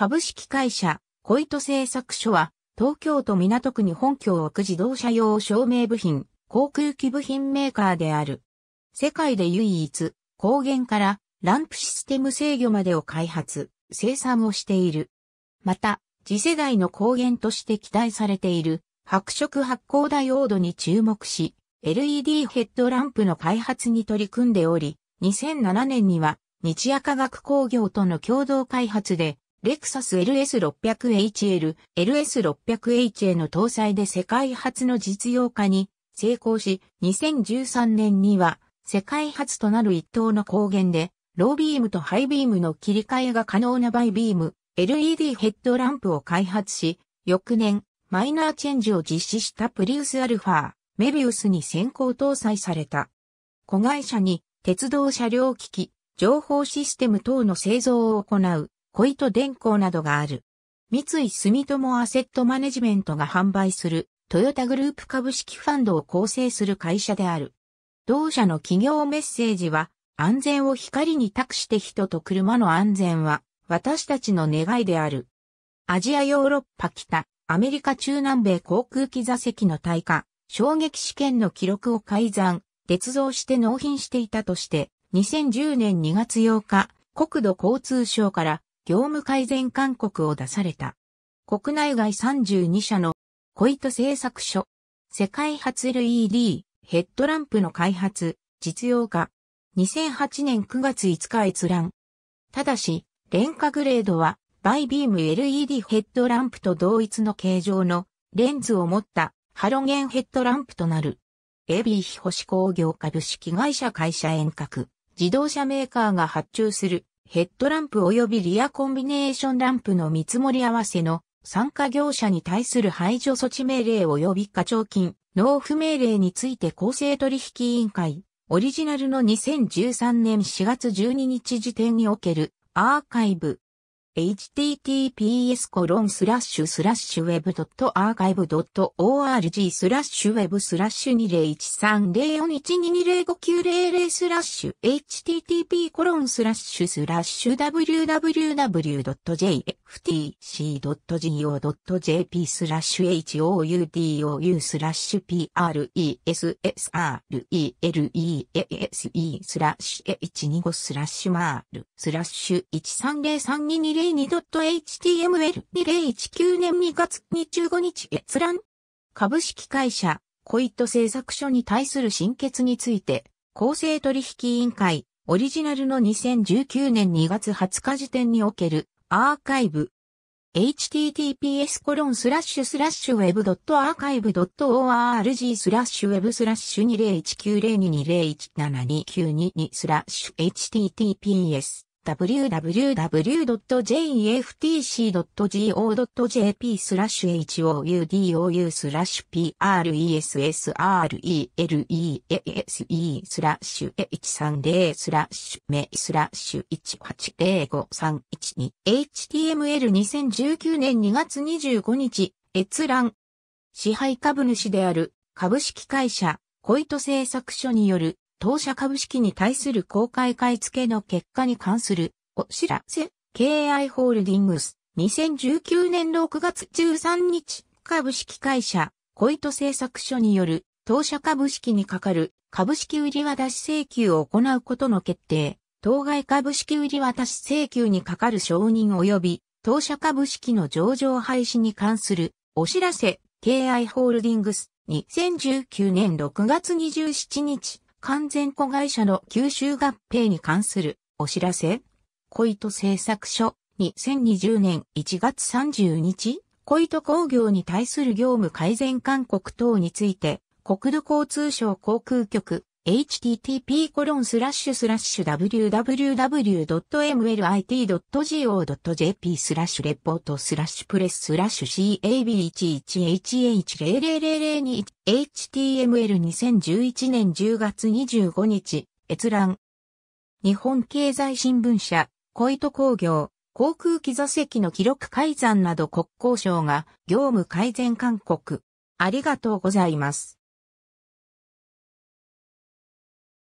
株式会社、小糸製作所は、東京都港区に本拠を置く自動車用照明部品、航空機部品メーカーである。世界で唯一、光源からランプシステム制御までを開発、生産をしている。また、次世代の光源として期待されている白色発光ダイオードに注目し、LED ヘッドランプの開発に取り組んでおり、2007年には日夜科学工業との共同開発でレクサス LS600HL、LS600HA の搭載で世界初の実用化に成功し、2013年には世界初となる一等の光源で、ロービームとハイビームの切り替えが可能なバイビーム、LED ヘッドランプを開発し、翌年、マイナーチェンジを実施したプリウスアルファ、メビウスに先行搭載された。子会社に鉄道車両機器、情報システム等の製造を行う小糸電工などがある。三井住友アセットマネジメントが販売するトヨタグループ株式ファンドを構成する会社である。同社の企業メッセージは安全を光に託して人と車の安全は私たちの願いである。アジアヨーロッパ北、アメリカ中南米航空機座席の対価衝撃試験の記録を改ざん、鉄造して納品していたとして、2010年2月8日、国土交通省から業務改善勧告を出された。国内外32社のコイト製作所、世界初 LED ヘッドランプの開発、実用化、2008年9月5日閲覧。ただし、廉価グレードは、バイビーム LED ヘッドランプと同一の形状のレンズを持ったハロゲンヘッドランプとなる。エビー非保工業株式会社会社遠隔、自動車メーカーが発注するヘッドランプ及びリアコンビネーションランプの見積もり合わせの参加業者に対する排除措置命令及び課徴金、納付命令について公正取引委員会、オリジナルの2013年4月12日時点におけるアーカイブ、https コロンスラッシュスラッシュウェブドットアーカイブドット org スラッシュウェブスラッシュ20130412205900スラッシュ http コロンスラッシュスラッシュ www.jftc.go.jp スラッシュ houdou スラッシュ p r e s s r e l e a s e スラッシュ125スラッシュマールスラッシュ1303220 2.html2019 年2月25日閲覧株式会社コイット製作所に対する新決について公正取引委員会オリジナルの2019年2月20日時点におけるアーカイブ https コロンスラッシュスラッシュ web.archive.org スラッシュ web スラッシュ2 0 1 9 0 2 2 0 1 7 2 9 2 2スラッシュ https www.jeftc.go.jp スラッシュ HOUDOU スラッシュ PRESSRELEASE スラッシュ H30 スラッシュメスラッシュ180531 HTML2019 年2月25日閲覧支配株主である株式会社コイト製作所による当社株式に対する公開買い付けの結果に関するお知らせ、KI ホールディングス、2019年6月13日、株式会社、小糸製作所による、当社株式にかかる株式売り渡し請求を行うことの決定、当該株式売り渡し請求にかかる承認及び、当社株式の上場廃止に関するお知らせ、KI ホールディングス、2019年6月27日、完全子会社の吸収合併に関するお知らせ小糸製作所2020年1月30日小糸工業に対する業務改善勧告等について国土交通省航空局 http://www.mlit.go.jp スラッシュレポートスラッシュプレススラッシュ CAB11HH00002 HTML2011 年10月25日閲覧日本経済新聞社小糸工業航空機座席の記録改ざんなど国交省が業務改善勧告ありがとうございます。